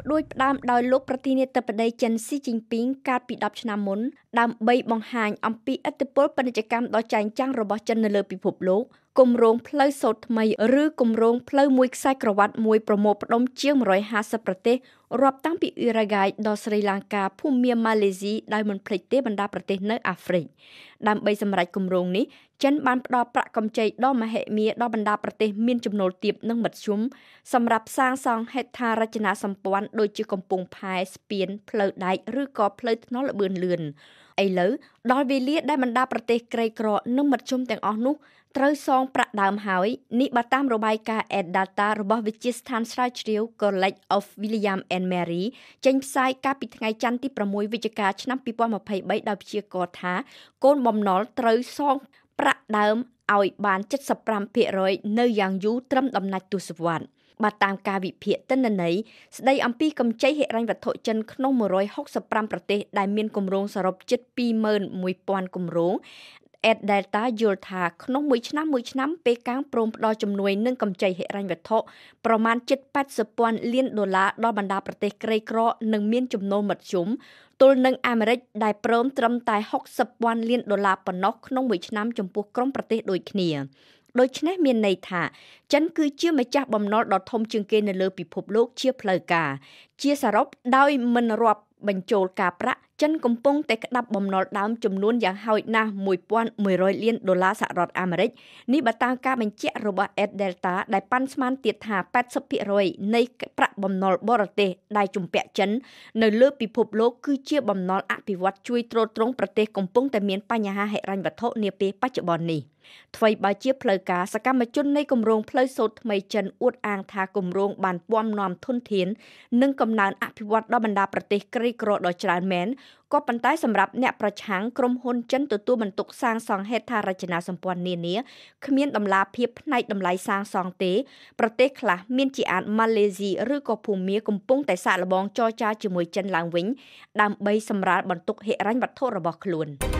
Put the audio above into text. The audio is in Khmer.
ផ្ដួចផ្ដើមដោយលោកប្រធានាធិបតីចិនស៊ីជីងពីងកាលពី10ឆ្នាំមុនដើម្បីបង្ហាញអំពីអធិបុលពាណិជ្ជកម្មដ៏ចែងចាំងរបស់ចិននៅលើពិភពលោកគម្រោងផ្លូវសូត្រថ្មីឬគម្រោងផ្លូវមួយខ្សែក្រវ៉ាត់មួយប្រមូលផ្ដុំជាង150ប្រទេសរាប់តាំងពីអ៊ីរ៉ាកាយដល់ស្រីលង្កាភូមាម៉ាឡេស៊ីដោយមិនភ្លេចទេបណ្ដាប្រទេសនៅអាហ្វ្រិកដើម្បីសម្រេចគម្រោងនេះចិនបានផ្ដល់ប្រាក់កម្ចីដ៏មហិមាដល់បណ្ដាប្រទេសមានចំណូលទាបនិងមធ្យមសម្រាប់សាងសង់ហេដ្ឋារចនាសម្ព័ន្ធដូចជាកំពង់ផែស្ពានផ្លូវដែកឬក៏ផ្លូវថ្នល់ល្បឿនលឿនឥឡូវដល់វេលាដែលបណ្ដាប្រទេសក្រីក្រនិងមធ្យមទាំងអស់នោះត្រូវសង ប្រាក់ដើមហើយនេះបើតាមរបាយការណ៍ Ed Data របស់វិទ្យាស្ថានស្រាវជ្រាវ College of William and Mary ចេញផ្សាយកាលពីថ្ងៃច័ន្ទទី6វិច្ឆិកាឆ្នាំ2023ដោយព្យាករណ៍ថាកូនបំណុលត្រូវសងប្រាក់ដើមឲ្យបាន75%នៅយ៉ាងយូរត្រឹមដំណាច់ទសវត្សរ៍បើតាមការវិភាគទិន្នន័យស្ដីអំពីកម្ចីហិរញ្ញវត្ថុចិនក្នុង165ប្រទេសដែលមានគម្រោងសរុបជិត21,000គម្រោង at Delta យល់ថា ក្នុងមួយឆ្នាំមួយឆ្នាំពេលកាំងព្រមផ្ដល់ជំនួយនិងកម្ចីហិរញ្ញវត្ថុប្រមាណជិត80,000លានដុល្លារដល់បណ្ដាប្រទេសក្រីក្រនិងមានចំនួនមធ្យមទល់នឹងអាមេរិកដែលព្រមត្រឹមតែ60,000លានដុល្លារប៉ុណ្ណោះក្នុងមួយឆ្នាំចំពោះក្រុមប្រទេសដូចគ្នាដូច្នេះមានន័យថាចិនគឺជាម្ចាស់បំណុលដ៏ធំជាងគេនៅលើពិភពលោកជាផ្លូវការជាសរុបដោយមិនរាប់បញ្ចូលការប្រាក់ចិនកំពុងតែក្តាប់បំណុលដើមចំនួនយ៉ាងហោចណាស់1100លានដុល្លារសហរដ្ឋអាមេរិកនេះបើតាមការបញ្ជាក់របស់ Ed Delta ដែលប៉ាន់ស្មានទៀតថា80%នៃប្រាក់បំណុលបរទេសដែលជំពាក់ចិន នៅលើពិភពលោកគឺជាបំណុលអភិវឌ្ឍជួយទ្រទ្រង់ប្រទេសកំពុងតែមានបញ្ហាហិរញ្ញវត្ថុនាពេលបច្ចុប្បន្ននេះថ្មីបើជាផ្លូវការសកម្មជននៃគម្រោងផ្លូវសូត្រថ្មីចិនអួតអាងថាគម្រោងបានពំនាំធនធាននិងកំណើនអភិវឌ្ឍដល់បណ្ដាប្រទេសក្រីរីករាល់ដ៏ច្រើនមែនក៏ប៉ុន្តែសម្រាប់អ្នកប្រឆាំងក្រុមហ៊ុនចិនទទួលបន្ទុកសាងសង់ហេដ្ឋារចនាសម្ព័ន្ធនានាគ្មានដំណាភាពផ្នែកតម្លៃសាងសង់ទេប្រទេសខ្លះមានជាអាចម៉ាឡេស៊ីឬក៏ភូមាកំពុងតែសាកល្បងចរចាជាមួយចិនឡើងវិញដើម្បីសម្រាលបន្ទុកហិរញ្ញវត្ថុរបស់ខ្លួន។